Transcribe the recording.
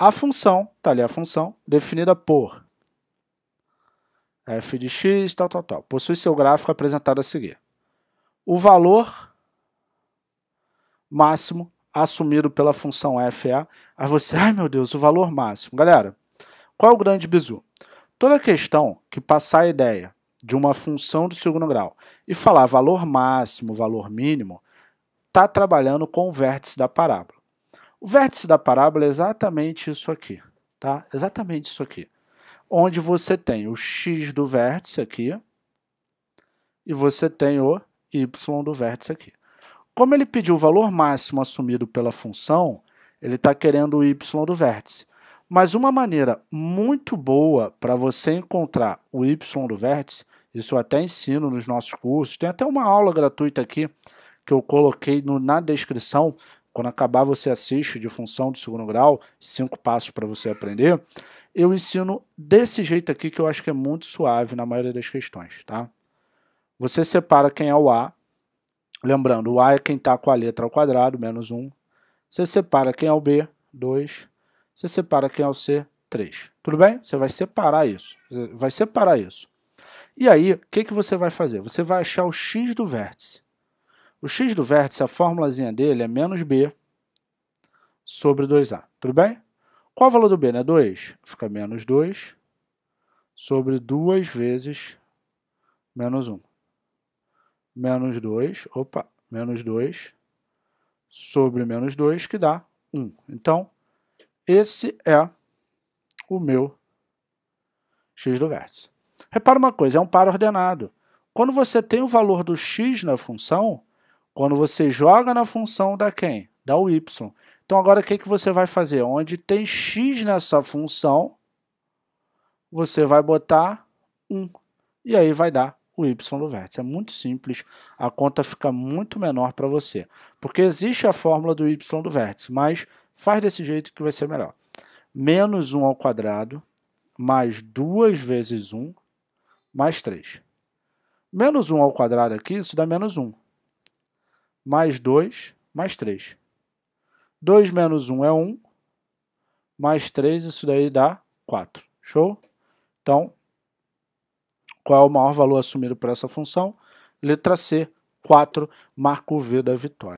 a função, tá ali a função, definida por f de x, tal, tal, tal. Possui seu gráfico apresentado a seguir. O valor máximo assumido pela função f é... Aí você, ai meu Deus, o valor máximo. Galera, qual é o grande bizu? Toda questão que passar a ideia de uma função do segundo grau e falar valor máximo, valor mínimo, está trabalhando com o vértice da parábola. O vértice da parábola é exatamente isso aqui, tá? Exatamente isso aqui. Onde você tem o x do vértice aqui e você tem o y do vértice aqui. Como ele pediu o valor máximo assumido pela função, ele está querendo o y do vértice. Mas uma maneira muito boa para você encontrar o y do vértice, isso eu até ensino nos nossos cursos, tem até uma aula gratuita aqui que eu coloquei no, na descrição quando acabar, você assiste de função de segundo grau, cinco passos para você aprender. Eu ensino desse jeito aqui, que eu acho que é muito suave na maioria das questões, tá? Você separa quem é o A. Lembrando, o A é quem está com a letra ao quadrado, menos 1. Um. Você separa quem é o B, 2. Você separa quem é o C, 3. Tudo bem? Você vai separar isso. Você vai separar isso. E aí, o que, que você vai fazer? Você vai achar o x do vértice. O x do vértice, a formulazinha dele é menos b sobre 2a, tudo bem? Qual o valor do b? Né? 2. Fica menos 2 sobre 2 vezes menos 1. Menos 2, opa, menos 2 sobre menos 2, que dá 1. Então, esse é o meu x do vértice. Repara uma coisa, é um par ordenado. Quando você tem o valor do x na função, quando você joga na função da quem? Da y. Então agora o que, que você vai fazer? Onde tem x nessa função, você vai botar 1. E aí vai dar o y do vértice. É muito simples, a conta fica muito menor para você. Porque existe a fórmula do y do vértice, mas faz desse jeito que vai ser melhor. Menos 1 ao quadrado, mais 2 vezes 1, mais 3. Menos 1 ao quadrado aqui, isso dá menos 1 mais 2, mais 3. 2 menos 1 é 1, mais 3, isso daí dá 4. Show? Então, qual é o maior valor assumido por essa função? Letra C, 4, marco V da vitória.